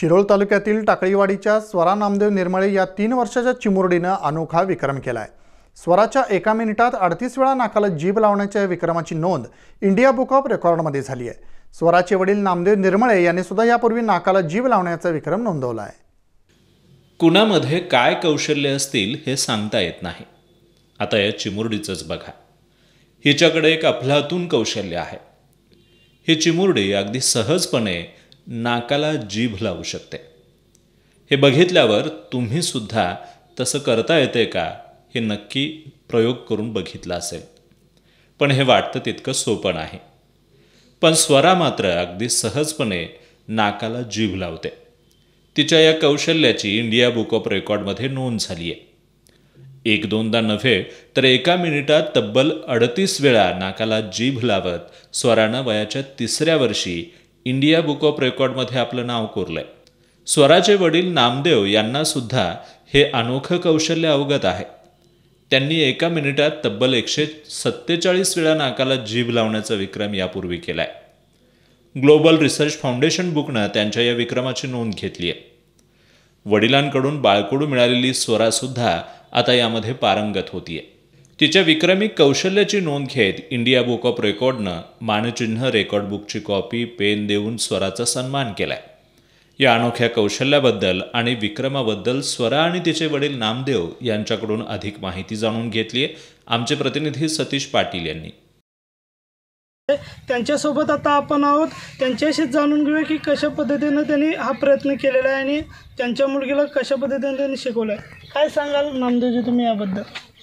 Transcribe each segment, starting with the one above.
शिरोळ तालुक्यातील टाकळीवाडीच्या स्वरा नामदेव निर्मळे या तीन वर्षाच्या चिमुरडीनं अनोखा विक्रम केलाय स्वराच्या एका मिनिटात अडतीस वेळा नाकाला जीभ लावण्याच्या विक्रमाची नोंद इंडिया बुक ऑफ रेकॉर्डमध्ये झाली आहे स्वराचे वडील नामदेव निर्मळे यांनी सुद्धा यापूर्वी नाकाला जीभ लावण्याचा विक्रम नोंदवला आहे कुणामध्ये काय कौशल्य असतील हे सांगता येत नाही आता या चिमुरडीचंच बघा हिच्याकडे एक अफलातून कौशल्य आहे ही चिमुरडी अगदी सहजपणे नाकाला जीभ लावू शकते हे बघितल्यावर तुम्ही सुद्धा तसं करता येते का हे नक्की प्रयोग करून बघितलं असेल पण हे वाटतं तितकं सोपं आहे पण स्वरा मात्र अगदी सहजपणे नाकाला जीभ लावते तिच्या या कौशल्याची इंडिया बुक ऑफ रेकॉर्डमध्ये नोंद झाली आहे एक दोनदा नव्हे तर एका मिनिटात तब्बल अडतीस वेळा नाकाला जीभ लावत स्वरानं वयाच्या तिसऱ्या वर्षी इंडिया बुक ऑफ रेकॉर्डमध्ये आपलं नाव कोरलंय स्वराचे वडील नामदेव यांना सुद्धा हे अनोखं कौशल्य अवगत आहे त्यांनी एका मिनिटात तब्बल एकशे सत्तेचाळीस वेळा नाकाला जीभ लावण्याचा विक्रम यापूर्वी केला आहे ग्लोबल रिसर्च फाउंडेशन बुकनं त्यांच्या या विक्रमाची नोंद घेतली आहे वडिलांकडून बाळकडू मिळालेली स्वरासुद्धा आता यामध्ये पारंगत होतीये तिच्या विक्रमी कौशल्याची नोंद घेत इंडिया बुक ऑफ रेकॉर्डनं मानचिन्ह रेकॉर्ड बुकची कॉपी पेन देऊन स्वराचा सन्मान केलाय या अनोख्या कौशल्याबद्दल आणि विक्रमाबद्दल स्वरा आणि तिचे वडील नामदेव यांच्याकडून अधिक माहिती जाणून घेतली आहे आमचे प्रतिनिधी सतीश पाटील यांनी त्यांच्यासोबत आता आपण आहोत त्यांच्याशीच जाणून घेऊया की कशा पद्धतीनं त्यांनी हा प्रयत्न केलेला आहे आणि त्यांच्या मुलगीला कशा पद्धतीनं त्यांनी शिकवलं आहे काय सांगाल नामदेवजी तुम्ही याबद्दल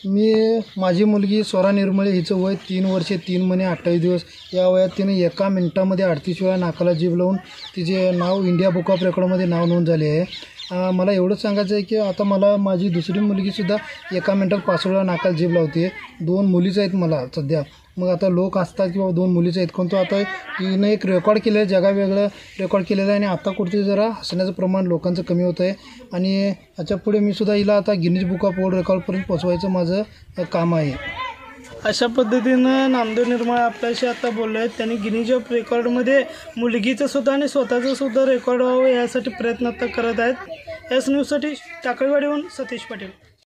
मी माझी मुलगी स्वरा निर्मळे हिचं वय तीन वर्षे तीन महिने अठ्ठावीस दिवस या वयात तिने एका मिनिटामध्ये अडतीस वेळा नाकाला जीभ लावून तिचे नाव इंडिया बुक ऑफ रेकॉर्डमध्ये नाव नोंद झाले आहे मला एवढंच सांगायचं आहे की आता मला माझी दुसरी मुलगीसुद्धा एका मिनिटात पाच वेळा नाकाला जीभ लावते दोन मुलीच आहेत मला सध्या मग आता लोक असतात किंवा दोन मुलीचं आहेत कोणतं आता हिनं एक रेकॉर्ड केलेलं जगा वेगळं रेकॉर्ड केलेलं आहे आणि आता कुठे जरा हसण्याचं प्रमाण लोकांचं कमी होतं आहे आणि याच्या पुढे मी सुद्धा हिला आता गिनीज बुक ऑफ वर्ल्ड रेकॉर्डपर्यंत पोचवायचं माझं काम आहे अशा पद्धतीनं नामदेव निर्मळ आपल्याशी आता बोलले आहेत त्यांनी गिनीज ऑफ रेकॉर्डमध्ये मुलगीचं सुद्धा आणि स्वतःचं सुद्धा रेकॉर्ड व्हावं यासाठी प्रयत्न आता करत आहेत एस न्यूजसाठी टाकळवाडीहून सतीश पाटील